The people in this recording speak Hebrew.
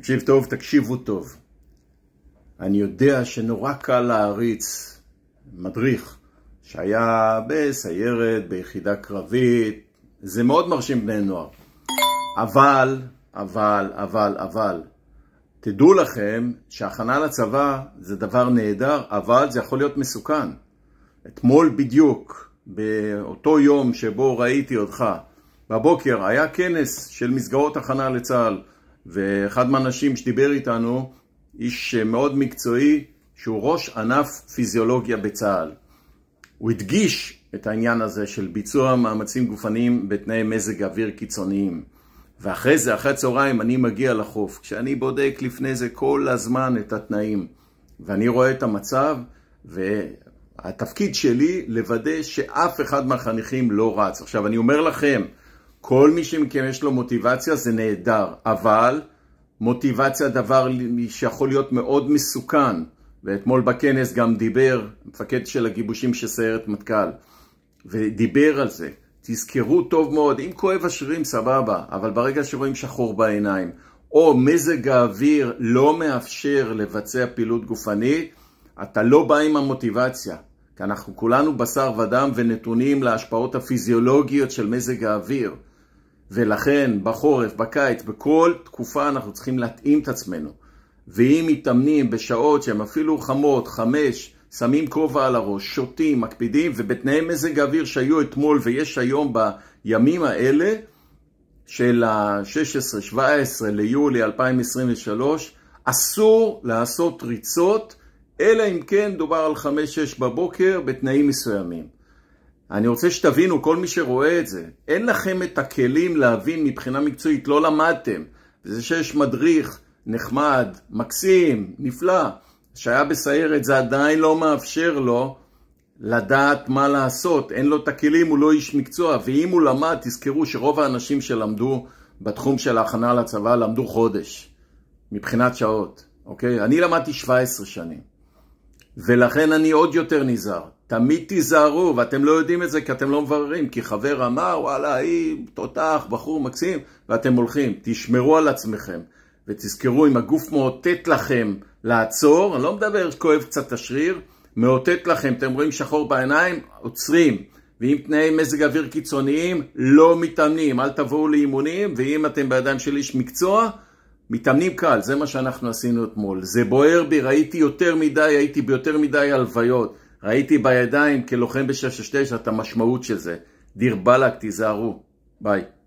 תקשיב טוב, תקשיבו טוב. אני יודע שנורא קל להעריץ מדריך שהיה בסיירת, ביחידה קרבית, זה מאוד מרשים בני נוער. אבל, אבל, אבל, אבל, תדעו לכם שהכנה לצבא זה דבר נהדר, אבל זה יכול להיות מסוכן. אתמול בדיוק, באותו יום שבו ראיתי אותך, בבוקר היה כנס של מסגרות הכנה לצה"ל. ואחד מהאנשים שדיבר איתנו, איש אה, מאוד מקצועי, שהוא ראש ענף פיזיולוגיה בצה"ל. הוא הדגיש את העניין הזה של ביצוע מאמצים גופניים בתנאי מזג אוויר קיצוניים. ואחרי זה, אחרי הצהריים, אני מגיע לחוף. כשאני בודק לפני זה כל הזמן את התנאים, ואני רואה את המצב, והתפקיד שלי לוודא שאף אחד מהחניכים לא רץ. עכשיו, אני אומר לכם, כל מי שמכם יש לו מוטיבציה זה נהדר, אבל מוטיבציה דבר שיכול להיות מאוד מסוכן, ואתמול בכנס גם דיבר מפקד של הגיבושים של סיירת מטכ"ל, ודיבר על זה. תזכרו טוב מאוד, אם כואב השרירים סבבה, אבל ברגע שרואים שחור בעיניים, או מזג האוויר לא מאפשר לבצע פעילות גופנית, אתה לא בא עם המוטיבציה. כי אנחנו כולנו בשר ודם ונתונים להשפעות הפיזיולוגיות של מזג האוויר. ולכן בחורף, בקיץ, בכל תקופה אנחנו צריכים להתאים את עצמנו. ואם מתאמנים בשעות שהן אפילו חמות, חמש, שמים כובע על הראש, שותים, מקפידים, ובתנאי מזג האוויר שהיו אתמול ויש היום בימים האלה, של ה-16-17 ליולי 2023, אסור לעשות ריצות, אלא אם כן דובר על 5-6 בבוקר בתנאים מסוימים. אני רוצה שתבינו, כל מי שרואה את זה, אין לכם את הכלים להבין מבחינה מקצועית, לא למדתם. זה שיש מדריך נחמד, מקסים, נפלא, שהיה בסיירת, זה עדיין לא מאפשר לו לדעת מה לעשות. אין לו את הכלים, הוא לא איש מקצוע, ואם הוא למד, תזכרו שרוב האנשים שלמדו בתחום של ההכנה לצבא למדו חודש, מבחינת שעות, אוקיי? אני למדתי 17 שנים. ולכן אני עוד יותר נזהר. תמיד תיזהרו, ואתם לא יודעים את זה כי אתם לא מבררים, כי חבר אמר, וואלה, היא תותח, בחור מקסים, ואתם הולכים. תשמרו על עצמכם, ותזכרו, אם הגוף מאותת לכם לעצור, אני לא מדבר כואב קצת השריר, מאותת לכם, אתם רואים שחור בעיניים, עוצרים. ואם תנאי מזג אוויר קיצוניים, לא מתאמנים. אל תבואו לאימונים, ואם אתם בידיים של איש מקצוע, מתאמנים קל, זה מה שאנחנו עשינו אתמול. זה בוער בי, ראיתי יותר מדי, הייתי ביותר מדי הלוויות. ראיתי בידיים כלוחם ב-669 את המשמעות של זה. דיר בלאק, תיזהרו. ביי.